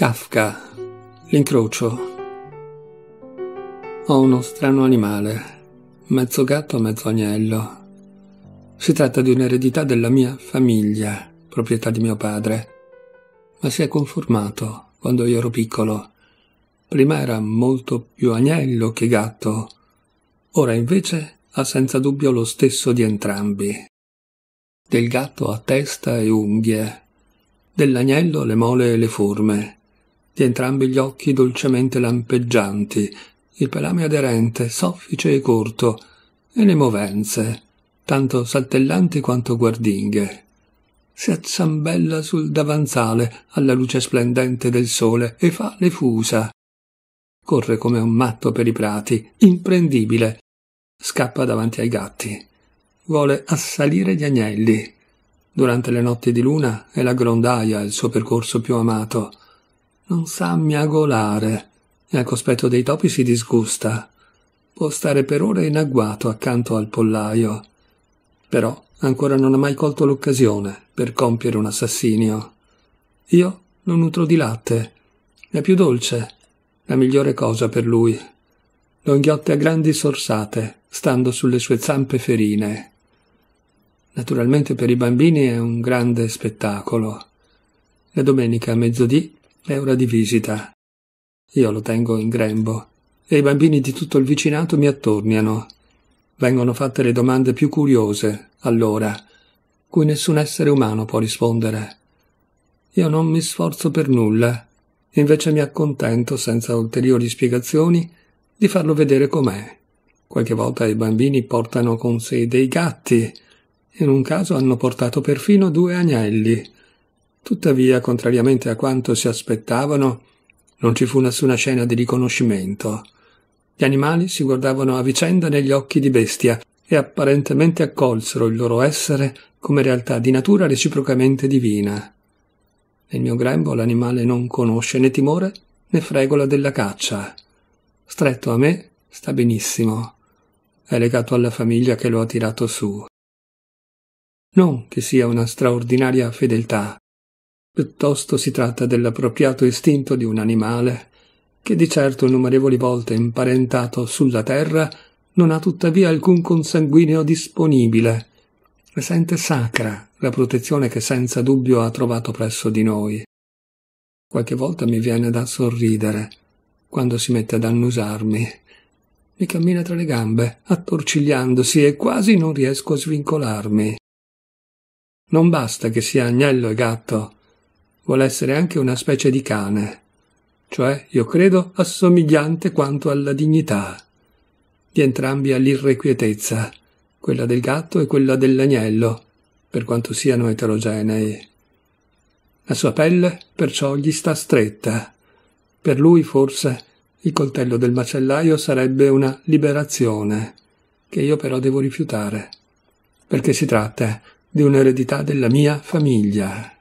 Kafka, l'incrocio. Ho uno strano animale, mezzo gatto, mezzo agnello. Si tratta di un'eredità della mia famiglia, proprietà di mio padre, ma si è conformato quando io ero piccolo. Prima era molto più agnello che gatto, ora invece ha senza dubbio lo stesso di entrambi. Del gatto ha testa e unghie, dell'agnello le mole e le forme, di entrambi gli occhi dolcemente lampeggianti, il pelame aderente, soffice e corto, e le movenze, tanto saltellanti quanto guardinghe. Si acciambella sul davanzale alla luce splendente del sole e fa le fusa. Corre come un matto per i prati, imprendibile. Scappa davanti ai gatti. Vuole assalire gli agnelli. Durante le notti di luna è la grondaia il suo percorso più amato non sa miagolare e al cospetto dei topi si disgusta. Può stare per ore in agguato accanto al pollaio. Però ancora non ha mai colto l'occasione per compiere un assassinio. Io lo nutro di latte. È più dolce, la migliore cosa per lui. Lo inghiotte a grandi sorsate, stando sulle sue zampe ferine. Naturalmente per i bambini è un grande spettacolo. La domenica a mezzodì è ora di visita. Io lo tengo in grembo e i bambini di tutto il vicinato mi attorniano. Vengono fatte le domande più curiose, allora, cui nessun essere umano può rispondere. Io non mi sforzo per nulla, invece mi accontento, senza ulteriori spiegazioni, di farlo vedere com'è. Qualche volta i bambini portano con sé dei gatti, in un caso hanno portato perfino due agnelli, Tuttavia, contrariamente a quanto si aspettavano, non ci fu nessuna scena di riconoscimento. Gli animali si guardavano a vicenda negli occhi di bestia e apparentemente accolsero il loro essere come realtà di natura reciprocamente divina. Nel mio grembo l'animale non conosce né timore né fregola della caccia. Stretto a me sta benissimo. È legato alla famiglia che lo ha tirato su. Non che sia una straordinaria fedeltà, Piuttosto si tratta dell'appropriato istinto di un animale, che di certo innumerevoli volte imparentato sulla terra non ha tuttavia alcun consanguineo disponibile, e sente sacra la protezione che senza dubbio ha trovato presso di noi. Qualche volta mi viene da sorridere quando si mette ad annusarmi. Mi cammina tra le gambe, attorcigliandosi, e quasi non riesco a svincolarmi. Non basta che sia agnello e gatto, vuole essere anche una specie di cane, cioè, io credo, assomigliante quanto alla dignità, di entrambi all'irrequietezza, quella del gatto e quella dell'agnello, per quanto siano eterogenei. La sua pelle perciò gli sta stretta. Per lui forse il coltello del macellaio sarebbe una liberazione, che io però devo rifiutare, perché si tratta di un'eredità della mia famiglia.